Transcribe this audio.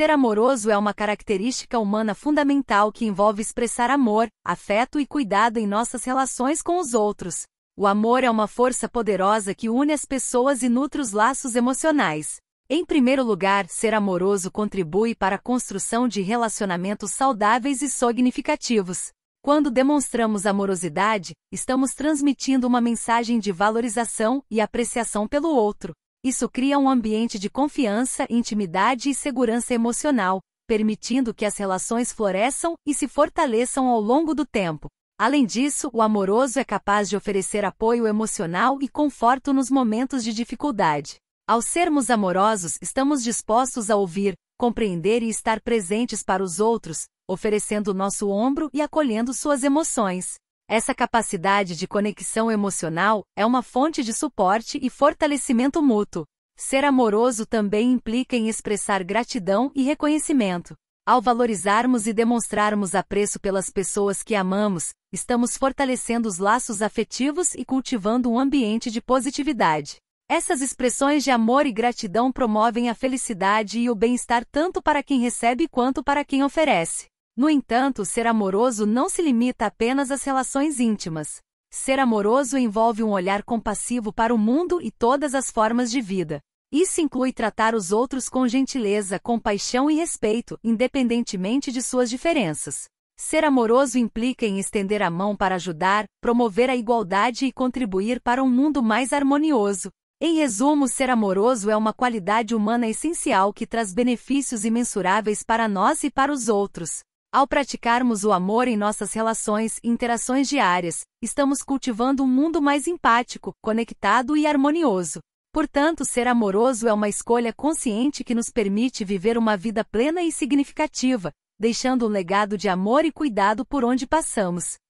Ser amoroso é uma característica humana fundamental que envolve expressar amor, afeto e cuidado em nossas relações com os outros. O amor é uma força poderosa que une as pessoas e nutre os laços emocionais. Em primeiro lugar, ser amoroso contribui para a construção de relacionamentos saudáveis e significativos. Quando demonstramos amorosidade, estamos transmitindo uma mensagem de valorização e apreciação pelo outro. Isso cria um ambiente de confiança, intimidade e segurança emocional, permitindo que as relações floresçam e se fortaleçam ao longo do tempo. Além disso, o amoroso é capaz de oferecer apoio emocional e conforto nos momentos de dificuldade. Ao sermos amorosos, estamos dispostos a ouvir, compreender e estar presentes para os outros, oferecendo nosso ombro e acolhendo suas emoções. Essa capacidade de conexão emocional é uma fonte de suporte e fortalecimento mútuo. Ser amoroso também implica em expressar gratidão e reconhecimento. Ao valorizarmos e demonstrarmos apreço pelas pessoas que amamos, estamos fortalecendo os laços afetivos e cultivando um ambiente de positividade. Essas expressões de amor e gratidão promovem a felicidade e o bem-estar tanto para quem recebe quanto para quem oferece. No entanto, ser amoroso não se limita apenas às relações íntimas. Ser amoroso envolve um olhar compassivo para o mundo e todas as formas de vida. Isso inclui tratar os outros com gentileza, compaixão e respeito, independentemente de suas diferenças. Ser amoroso implica em estender a mão para ajudar, promover a igualdade e contribuir para um mundo mais harmonioso. Em resumo, ser amoroso é uma qualidade humana essencial que traz benefícios imensuráveis para nós e para os outros. Ao praticarmos o amor em nossas relações e interações diárias, estamos cultivando um mundo mais empático, conectado e harmonioso. Portanto, ser amoroso é uma escolha consciente que nos permite viver uma vida plena e significativa, deixando um legado de amor e cuidado por onde passamos.